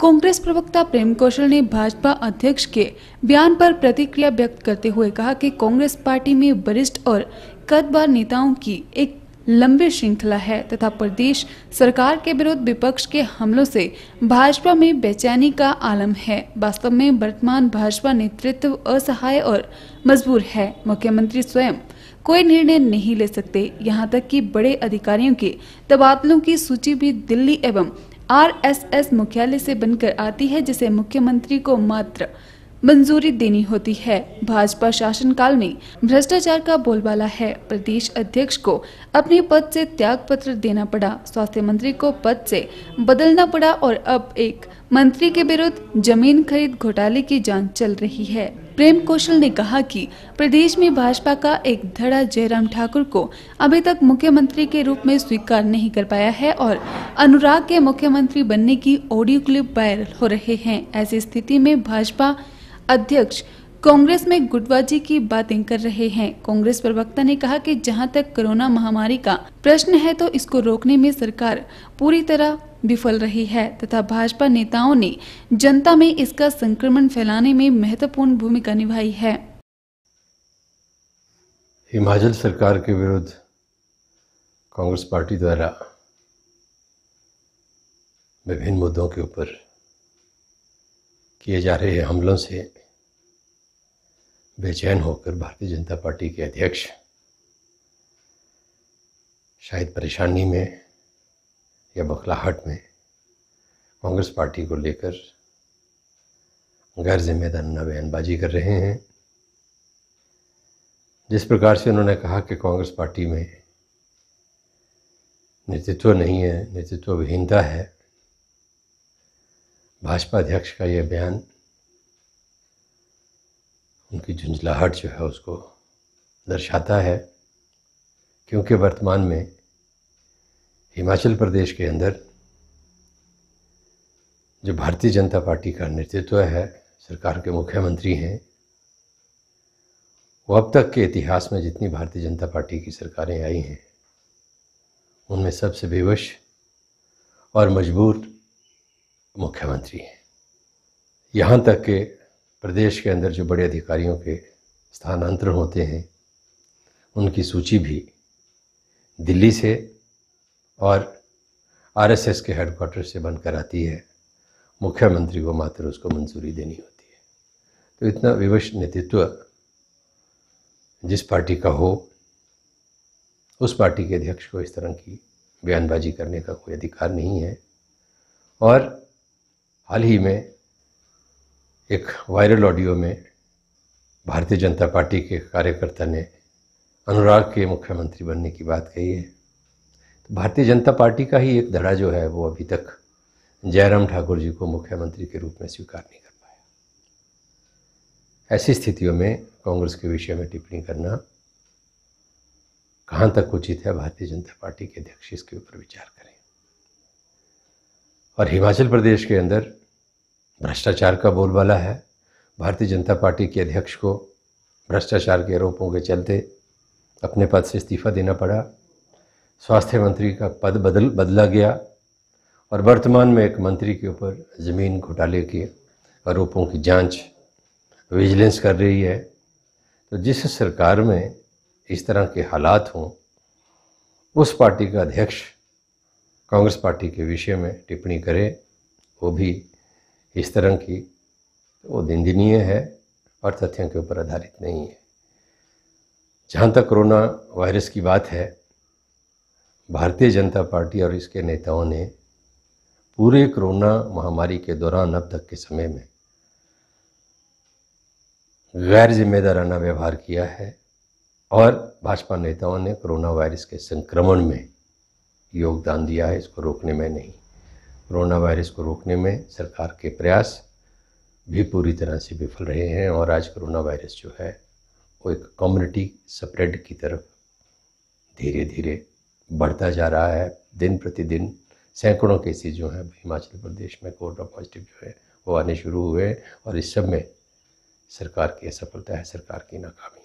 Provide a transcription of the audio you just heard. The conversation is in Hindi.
कांग्रेस प्रवक्ता प्रेम कौशल ने भाजपा अध्यक्ष के बयान पर प्रतिक्रिया व्यक्त करते हुए कहा कि कांग्रेस पार्टी में वरिष्ठ और कदबार नेताओं की एक लंबी श्रृंखला है तथा प्रदेश सरकार के विरुद्ध विपक्ष के हमलों से भाजपा में बेचैनी का आलम है वास्तव में वर्तमान भाजपा नेतृत्व असहाय और मजबूर है मुख्यमंत्री स्वयं कोई निर्णय नहीं ले सकते यहाँ तक कि बड़े अधिकारियों के तबादलों की सूची भी दिल्ली एवं आरएसएस मुख्यालय से बनकर आती है जिसे मुख्यमंत्री को मात्र मंजूरी देनी होती है भाजपा शासनकाल में भ्रष्टाचार का बोलबाला है प्रदेश अध्यक्ष को अपने पद से त्याग पत्र देना पड़ा स्वास्थ्य मंत्री को पद से बदलना पड़ा और अब एक मंत्री के विरुद्ध जमीन खरीद घोटाले की जांच चल रही है प्रेम कौशल ने कहा कि प्रदेश में भाजपा का एक धड़ा जयराम ठाकुर को अभी तक मुख्यमंत्री के रूप में स्वीकार नहीं कर पाया है और अनुराग के मुख्यमंत्री बनने की ऑडियो क्लिप वायरल हो रहे हैं ऐसी स्थिति में भाजपा अध्यक्ष कांग्रेस में गुटबाजी की बातें कर रहे हैं कांग्रेस प्रवक्ता ने कहा कि जहां तक कोरोना महामारी का प्रश्न है तो इसको रोकने में सरकार पूरी तरह विफल रही है तथा भाजपा नेताओं ने जनता में इसका संक्रमण फैलाने में महत्वपूर्ण भूमिका निभाई है हिमाचल सरकार के विरुद्ध कांग्रेस पार्टी द्वारा विभिन्न मुद्दों के ऊपर किए जा रहे हमलों से बेचैन होकर भारतीय जनता पार्टी के अध्यक्ष शायद परेशानी में या बखलाहट में कांग्रेस पार्टी को लेकर गैर जिम्मेदाराना बयानबाजी कर रहे हैं जिस प्रकार से उन्होंने कहा कि कांग्रेस पार्टी में नेतृत्व नहीं है नेतृत्व विहीनता है भाजपा अध्यक्ष का यह बयान उनकी झुंझलाहट जो है उसको दर्शाता है क्योंकि वर्तमान में हिमाचल प्रदेश के अंदर जो भारतीय जनता पार्टी का नेतृत्व है सरकार के मुख्यमंत्री हैं वो अब तक के इतिहास में जितनी भारतीय जनता पार्टी की सरकारें आई हैं उनमें सबसे विवश और मजबूर मुख्यमंत्री हैं यहाँ तक के प्रदेश के अंदर जो बड़े अधिकारियों के स्थानांतरण होते हैं उनकी सूची भी दिल्ली से और आरएसएस के हेडक्वार्टर से बनकर आती है मुख्यमंत्री को मात्र उसको मंजूरी देनी होती है तो इतना विवश नेतृत्व जिस पार्टी का हो उस पार्टी के अध्यक्ष को इस तरह की बयानबाजी करने का कोई अधिकार नहीं है और हाल ही में एक वायरल ऑडियो में भारतीय जनता पार्टी के कार्यकर्ता ने अनुराग के मुख्यमंत्री बनने की बात कही है तो भारतीय जनता पार्टी का ही एक धड़ा जो है वो अभी तक जयराम ठाकुर जी को मुख्यमंत्री के रूप में स्वीकार नहीं कर पाया ऐसी स्थितियों में कांग्रेस के विषय में टिप्पणी करना कहाँ तक उचित है भारतीय जनता पार्टी के अध्यक्ष इसके ऊपर विचार करें और हिमाचल प्रदेश के अंदर भ्रष्टाचार का बोलबाला है भारतीय जनता पार्टी के अध्यक्ष को भ्रष्टाचार के आरोपों के चलते अपने पद से इस्तीफा देना पड़ा स्वास्थ्य मंत्री का पद बदल बदला गया और वर्तमान में एक मंत्री के ऊपर ज़मीन घोटाले के आरोपों की जांच विजिलेंस कर रही है तो जिस सरकार में इस तरह के हालात हों उस पार्टी का अध्यक्ष कांग्रेस पार्टी के विषय में टिप्पणी करे वो भी इस तरह की वो निंदनीय है और तथ्यों के ऊपर आधारित नहीं है जहाँ तक कोरोना वायरस की बात है भारतीय जनता पार्टी और इसके नेताओं ने पूरे कोरोना महामारी के दौरान अब तक के समय में गैर जिम्मेदाराना व्यवहार किया है और भाजपा नेताओं ने कोरोना वायरस के संक्रमण में योगदान दिया है इसको रोकने में नहीं कोरोना वायरस को रोकने में सरकार के प्रयास भी पूरी तरह से विफल रहे हैं और आज कोरोना वायरस जो है वो एक कम्युनिटी स्प्रेड की तरफ धीरे धीरे बढ़ता जा रहा है दिन प्रतिदिन सैकड़ों केसेस जो हैं हिमाचल प्रदेश में कोरोना पॉजिटिव जो है वो आने शुरू हुए और इस सब में सरकार की असफलता है सरकार की नाकामी